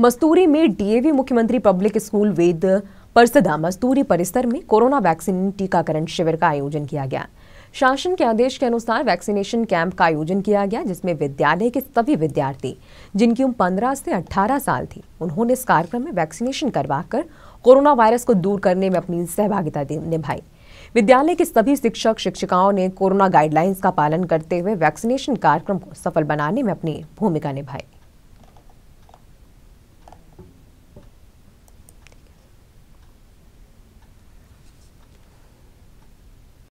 मस्तूरी में डीएवी मुख्यमंत्री public school Ved Parsada Masturi परिसर में कोरोना वैक्सीन टीकाकरण शिविर का आयोजन किया गया शासन के आदेश के अनुसार वैक्सीनेशन कैंप का आयोजन किया गया जिसमें विद्यालय के सभी विद्यार्थी जिनकी उम्र पंद्रह से अठारह साल थी उन्होंने इस कार्यक्रम में वैक्सीनेशन करवाकर कोरोना वायरस को दूर करने में अपनी सहभागिता निभाई विद्यालय के सभी शिक्षक शिक्षिकाओं ने कोरोना गाइडलाइंस का पालन करते हुए वैक्सीनेशन कार्यक्रम को सफल बनाने में अपनी भूमिका निभाई